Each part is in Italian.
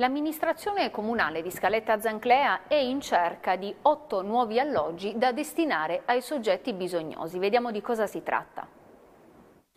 L'amministrazione comunale di Scaletta Zanclea è in cerca di otto nuovi alloggi da destinare ai soggetti bisognosi. Vediamo di cosa si tratta.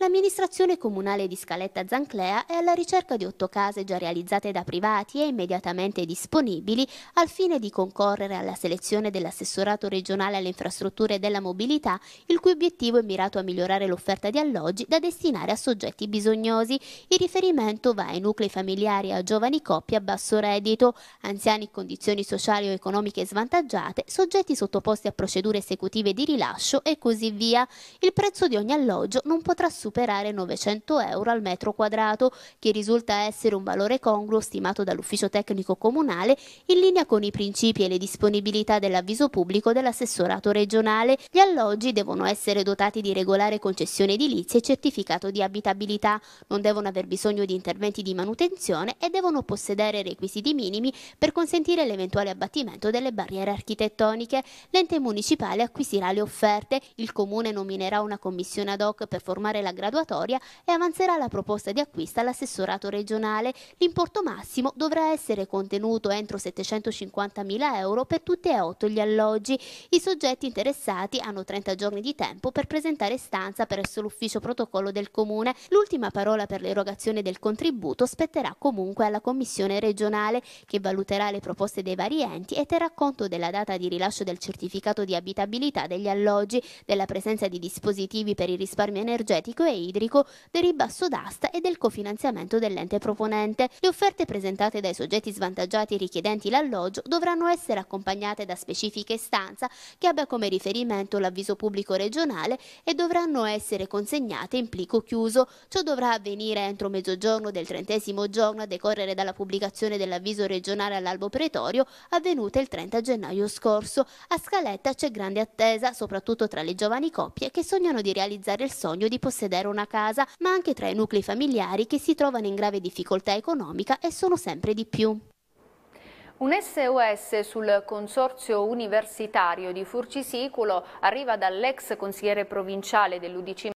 L'amministrazione comunale di Scaletta Zanclea è alla ricerca di otto case già realizzate da privati e immediatamente disponibili al fine di concorrere alla selezione dell'assessorato regionale alle infrastrutture e della mobilità, il cui obiettivo è mirato a migliorare l'offerta di alloggi da destinare a soggetti bisognosi. Il riferimento va ai nuclei familiari a giovani coppie a basso reddito, anziani in condizioni sociali o economiche svantaggiate, soggetti sottoposti a procedure esecutive di rilascio e così via. Il prezzo di ogni alloggio non potrà superare superare 900 euro al metro quadrato, che risulta essere un valore congruo stimato dall'ufficio tecnico comunale in linea con i principi e le disponibilità dell'avviso pubblico dell'assessorato regionale. Gli alloggi devono essere dotati di regolare concessione edilizia e certificato di abitabilità, non devono aver bisogno di interventi di manutenzione e devono possedere requisiti minimi per consentire l'eventuale abbattimento delle barriere architettoniche. L'ente municipale acquisirà le offerte, il comune nominerà una commissione ad hoc per formare la graduatoria e avanzerà la proposta di acquisto all'assessorato regionale. L'importo massimo dovrà essere contenuto entro 750.000 euro per tutti e otto gli alloggi. I soggetti interessati hanno 30 giorni di tempo per presentare stanza presso l'ufficio protocollo del Comune. L'ultima parola per l'erogazione del contributo spetterà comunque alla Commissione regionale che valuterà le proposte dei vari enti e terrà conto della data di rilascio del certificato di abitabilità degli alloggi, della presenza di dispositivi per il risparmio energetico e idrico del ribasso d'asta e del cofinanziamento dell'ente proponente. Le offerte presentate dai soggetti svantaggiati richiedenti l'alloggio dovranno essere accompagnate da specifica istanza che abbia come riferimento l'avviso pubblico regionale e dovranno essere consegnate in plico chiuso. Ciò dovrà avvenire entro mezzogiorno del trentesimo giorno a decorrere dalla pubblicazione dell'avviso regionale all'albo pretorio avvenuta il 30 gennaio scorso. A Scaletta c'è grande attesa, soprattutto tra le giovani coppie che sognano di realizzare il sogno di possedere possedere una casa, ma anche tra i nuclei familiari che si trovano in grave difficoltà economica e sono sempre di più. Un SOS sul consorzio universitario di Furcisiculo arriva dall'ex consigliere provinciale dell'Udc